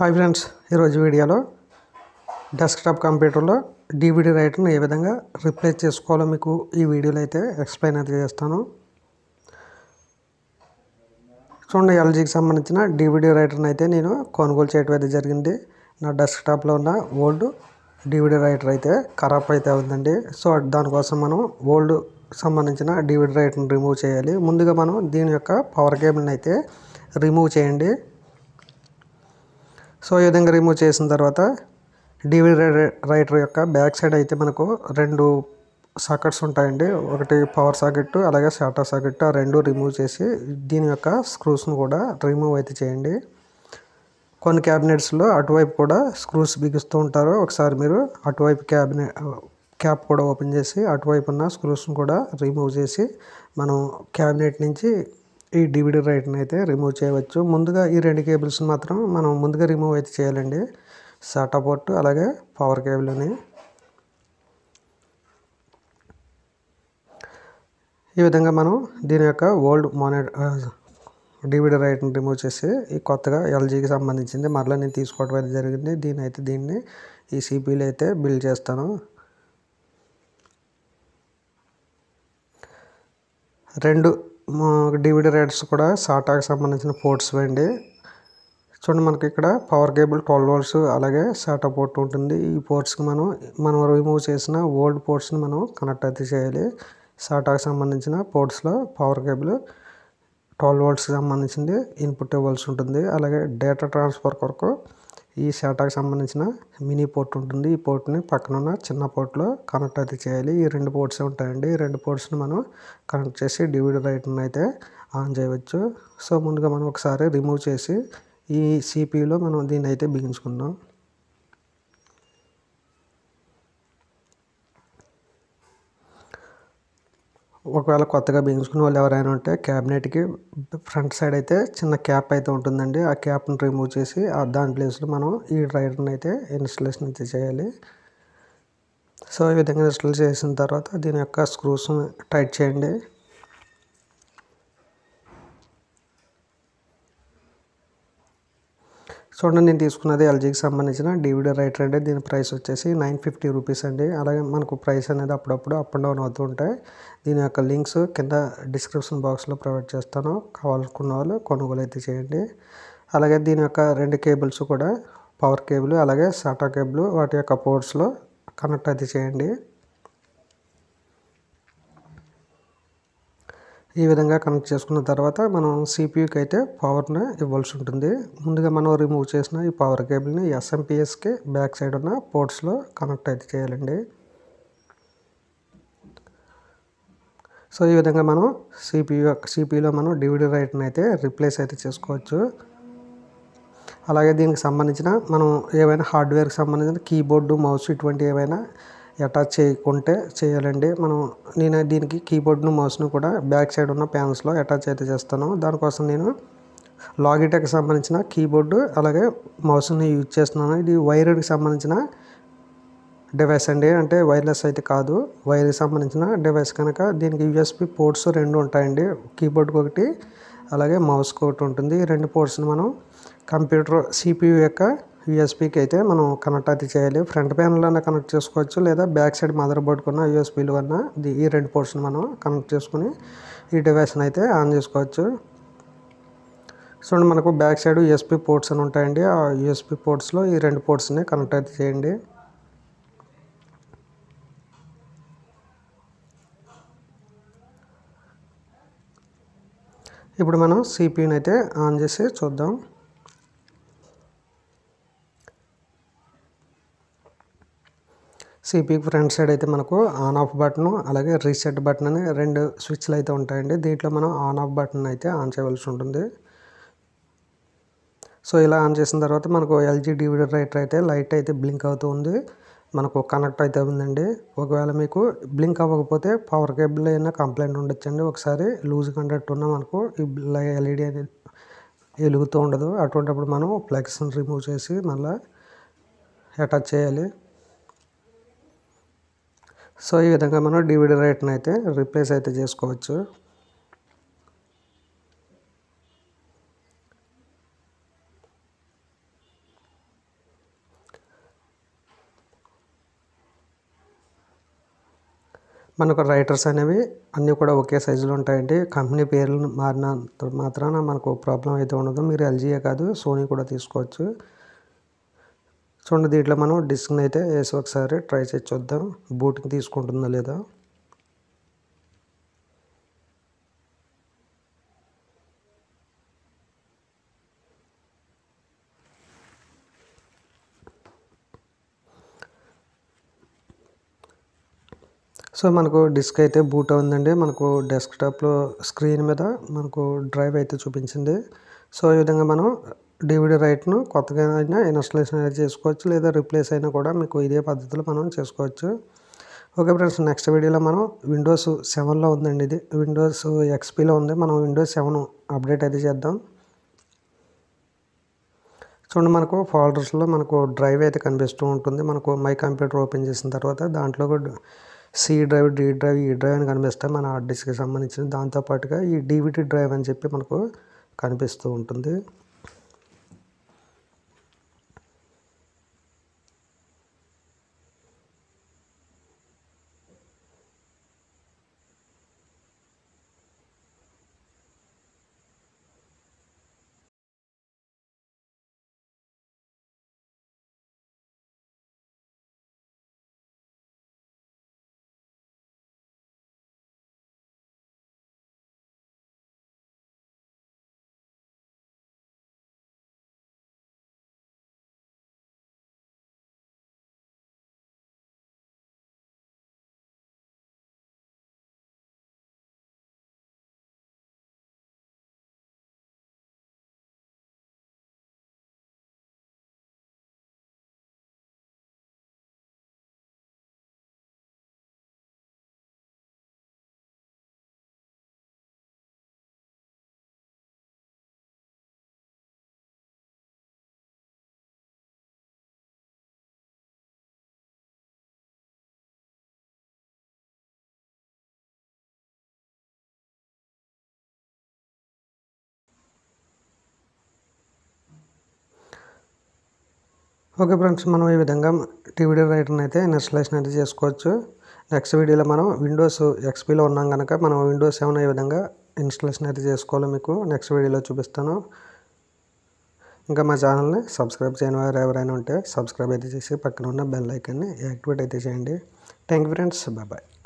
hi friends ఈరోజు వీడియోలో desktop కంప్యూటర్లో డివిడి రైటర్ను ఏ విధంగా రిప్లేస్ చేసుకోవాలో మీకు ఈ వీడియోలో అయితే ఎక్స్ప్లెయిన్ అయితే చేస్తాను చూడండి ఎల్జీకి సంబంధించిన డివిడి రైటర్ని అయితే నేను కొనుగోలు చేయటం అయితే జరిగింది నా డెస్క్టాప్లో ఉన్న ఓల్డ్ డివిడి రైటర్ అయితే ఖరాబ్ అయితే అవుతుందండి సో దానికోసం మనం ఓల్డ్ సంబంధించిన డివిడి రైటర్ని రిమూవ్ చేయాలి ముందుగా మనం దీని యొక్క పవర్ కేబుల్ని అయితే రిమూవ్ చేయండి సో ఈ విధంగా రిమూవ్ చేసిన తర్వాత డివిడి రైటర్ యొక్క బ్యాక్ సైడ్ అయితే మనకు రెండు సాకెట్స్ ఉంటాయండి ఒకటి పవర్ సాకెట్ అలాగే షాటా సాకెట్ ఆ రెండు రిమూవ్ చేసి దీని యొక్క స్క్రూస్ను కూడా రిమూవ్ అయితే చేయండి కొన్ని క్యాబినెట్స్లో అటువైపు కూడా స్క్రూస్ బిగిస్తూ ఉంటారు ఒకసారి మీరు అటువైపు క్యాబినెట్ క్యాప్ కూడా ఓపెన్ చేసి అటువైపు ఉన్న స్క్రూస్ను కూడా రిమూవ్ చేసి మనం క్యాబినెట్ నుంచి ఈ డివిడి రైట్ని అయితే రిమూవ్ చేయవచ్చు ముందుగా ఈ రెండు కేబుల్స్ మాత్రం మనం ముందుగా రిమూవ్ అయితే చేయాలండి సాటా పోర్ట్ అలాగే పవర్ కేబుల్ అని ఈ విధంగా మనం దీని యొక్క ఓల్డ్ మానిటర్ డివిడి రైట్ని రిమూవ్ చేసి ఈ కొత్తగా ఎల్జీకి సంబంధించింది మరలా నేను తీసుకోవడం అయితే జరిగింది దీని అయితే దీన్ని ఈ సిపిలు అయితే బిల్ చేస్తాను రెండు డివిడి రేట్స్ కూడా సాటాకు సంబంధించిన పోర్ట్స్ వేయండి చూడండి మనకి ఇక్కడ పవర్ కేబుల్ ట్వెల్వ్ వోల్ట్స్ అలాగే సాటా పోర్ట్ ఉంటుంది ఈ పోర్ట్స్కి మనం మనం రిమూవ్ చేసిన ఓల్డ్ పోర్ట్స్ని మనం కనెక్ట్ అయితే చేయాలి సాటాకు సంబంధించిన పోర్ట్స్లో పవర్ కేబుల్ ట్వెల్వ్ వోల్ట్స్కి సంబంధించింది ఇన్పుట్ ఇవ్వాల్సి ఉంటుంది అలాగే డేటా ట్రాన్స్ఫర్ కొరకు ఈ సేటాకు సంబంధించిన మినీ పోర్ట్ ఉంటుంది ఈ పోర్ట్ని పక్కన ఉన్న చిన్న పోర్ట్లో కనెక్ట్ అయితే చేయాలి ఈ రెండు పోర్ట్స్ ఉంటాయండి ఈ రెండు పోర్ట్స్ని మనం కనెక్ట్ చేసి డివిడి రైట్ని అయితే ఆన్ చేయవచ్చు సో ముందుగా మనం ఒకసారి రిమూవ్ చేసి ఈ సిపియూలో మనం దీన్ని అయితే బిగించుకుందాం ఒకవేళ కొత్తగా బిగించుకున్న వాళ్ళు ఎవరైనా ఉంటే క్యాబినెట్కి ఫ్రంట్ సైడ్ అయితే చిన్న క్యాప్ అయితే ఉంటుందండి ఆ క్యాప్ని రిమూవ్ చేసి దాని ప్లేస్లో మనం ఈ డ్రైవర్ని అయితే ఇన్స్టలేషన్ అయితే చేయాలి సో ఈ విధంగా ఇన్స్టాల్ చేసిన తర్వాత దీని యొక్క స్క్రూస్ టైట్ చేయండి చూడండి నేను తీసుకున్నది ఎల్జీకి సంబంధించిన డివిడీ రైటర్ అండి దీని ప్రైస్ వచ్చేసి నైన్ ఫిఫ్టీ రూపీస్ అండి అలాగే మనకు ప్రైస్ అనేది అప్పుడప్పుడు అప్ అండ్ డౌన్ అవుతూ ఉంటాయి దీని యొక్క లింక్స్ కింద డిస్క్రిప్షన్ బాక్స్లో ప్రొవైడ్ చేస్తాను కావాలనుకున్న వాళ్ళు కొనుగోలు అయితే చేయండి అలాగే దీని యొక్క రెండు కేబుల్స్ కూడా పవర్ కేబుల్ అలాగే సాటా కేబుల్ వాటి యొక్క పోర్ట్స్లో కనెక్ట్ అయితే చేయండి ఈ విధంగా కనెక్ట్ చేసుకున్న తర్వాత మనం సిపియూకి అయితే పవర్ని ఇవ్వాల్సి ఉంటుంది ముందుగా మనం రిమూవ్ చేసిన ఈ పవర్ కేబుల్ని ఎస్ఎంపిఎస్కి బ్యాక్ సైడ్ ఉన్న పోర్ట్స్లో కనెక్ట్ అయితే చేయాలండి సో ఈ విధంగా మనం సిపియూ సిపిలో మనం డివిడి రైట్ని అయితే రీప్లేస్ అయితే చేసుకోవచ్చు అలాగే దీనికి సంబంధించిన మనం ఏవైనా హార్డ్వేర్కి సంబంధించిన కీబోర్డు మౌస్ ఇటువంటి ఏవైనా అటాచ్ చేయకుంటే చేయాలండి మనం నేను దీనికి కీబోర్డ్ను మౌస్ను కూడా బ్యాక్ సైడ్ ఉన్న ప్యాన్స్లో అటాచ్ అయితే చేస్తాను దానికోసం నేను లాగిటెక్కి సంబంధించిన కీబోర్డు అలాగే మౌస్ని యూజ్ చేస్తున్నాను ఇది వైర్కి సంబంధించిన డివైస్ అండి అంటే వైర్లెస్ అయితే కాదు వైర్కి సంబంధించిన డివైస్ కనుక దీనికి యూఎస్పి పోర్ట్స్ రెండు ఉంటాయండి కీబోర్డ్కి ఒకటి అలాగే మౌస్కి ఒకటి ఉంటుంది ఈ రెండు పోర్ట్స్ని మనం కంప్యూటర్ సిపియు యొక్క యూఎస్బీకి అయితే మనం కనెక్ట్ అయితే చేయాలి ఫ్రంట్ ప్యానల్ అన్న కనెక్ట్ చేసుకోవచ్చు లేదా బ్యాక్ సైడ్ మదర్ బోర్డ్ కొన్న యూఎస్బీలు కన్నా ఈ రెండు పోర్షన్ మనం కనెక్ట్ చేసుకుని ఈ డివైస్ని అయితే ఆన్ చేసుకోవచ్చు చూడండి మనకు బ్యాక్ సైడ్ యూఎస్పి పోర్ట్స్ అని ఉంటాయండి ఆ యూఎస్పి పోర్ట్స్లో ఈ రెండు పోర్ట్స్ని కనెక్ట్ అయితే చేయండి ఇప్పుడు మనం సిపిని అయితే ఆన్ చేసి చూద్దాం సిపికి ఫ్రంట్ సైడ్ అయితే మనకు ఆన్ ఆఫ్ బటన్ అలాగే రీసెట్ బటన్ అని రెండు స్విచ్లు అయితే ఉంటాయండి దీంట్లో మనం ఆన్ ఆఫ్ బటన్ అయితే ఆన్ చేయవలసి ఉంటుంది సో ఇలా ఆన్ చేసిన తర్వాత మనకు ఎల్జీ డివిడర్ రైటర్ అయితే లైట్ అయితే బ్లింక్ అవుతూ ఉంది మనకు కనెక్ట్ అయితే ఉందండి ఒకవేళ మీకు బ్లింక్ అవ్వకపోతే పవర్ కేబుల్ అయినా కంప్లైంట్ ఉండొచ్చండి ఒకసారి లూజ్ కండక్ట్ ఉన్న మనకు ఈ ఎల్ఈడి e అనేది వెలుగుతూ ఉండదు అటువంటిప్పుడు మనం ప్లగ్స్ని రిమూవ్ చేసి మళ్ళీ అటాచ్ చేయాలి సో ఈ విధంగా మనం డివిడి రేట్ని అయితే రీప్లేస్ అయితే చేసుకోవచ్చు మనకు రైటర్స్ అనేవి అన్నీ కూడా ఒకే సైజులో ఉంటాయండి కంపెనీ పేర్లు మారిన మాత్రాన మనకు ప్రాబ్లం అయితే ఉండదు మీరు ఎల్జీయే కాదు సోనీ కూడా తీసుకోవచ్చు చూడండి దీంట్లో మనం డిస్క్ని అయితే వేసి ఒకసారి ట్రై చేసి చూద్దాం బూటింగ్ తీసుకుంటుందా లేదా సో మనకు డిస్క్ అయితే బూట్ అవుందండి మనకు డెస్క్టాప్లో స్క్రీన్ మీద మనకు డ్రైవ్ అయితే చూపించింది సో ఈ విధంగా మనం డివిడి రైట్ను కొత్తగా అయినా ఇన్స్టలేషన్ అయితే చేసుకోవచ్చు లేదా రీప్లేస్ అయినా కూడా మీకు ఇదే పద్ధతిలో మనం చేసుకోవచ్చు ఓకే ఫ్రెండ్స్ నెక్స్ట్ వీడియోలో మనం విండోస్ సెవెన్లో ఉందండి ఇది విండోస్ ఎక్స్పీలో ఉంది మనం విండోస్ సెవెన్ అప్డేట్ అయితే చేద్దాం చూడండి మనకు ఫోల్డర్స్లో మనకు డ్రైవ్ అయితే కనిపిస్తూ ఉంటుంది మనకు మై కంప్యూటర్ ఓపెన్ చేసిన తర్వాత దాంట్లో కూడా C drive D drive E drive అని కనిపిస్తాయి మన హార్డ్ డిస్క్కి సంబంధించిన దాంతోపాటుగా ఈ డివిడి డ్రైవ్ అని చెప్పి మనకు కనిపిస్తూ ఉంటుంది ఓకే ఫ్రెండ్స్ మనం ఈ విధంగా టీవీడీ రైటర్ని అయితే ఇన్స్టలేషన్ అయితే చేసుకోవచ్చు నెక్స్ట్ వీడియోలో మనం విండోస్ ఎక్స్పీలో ఉన్నాం కనుక మనం విండోస్ సెవెన్ ఈ విధంగా ఇన్స్టలేషన్ అయితే చేసుకోవాలో మీకు నెక్స్ట్ వీడియోలో చూపిస్తాను ఇంకా మా ఛానల్ని సబ్స్క్రైబ్ చేయని వారు ఎవరైనా ఉంటే సబ్స్క్రైబ్ అయితే చేసి పక్కన ఉన్న బెల్ ఐకన్ని యాక్టివేట్ అయితే చేయండి థ్యాంక్ యూ ఫ్రెండ్స్ బాయ్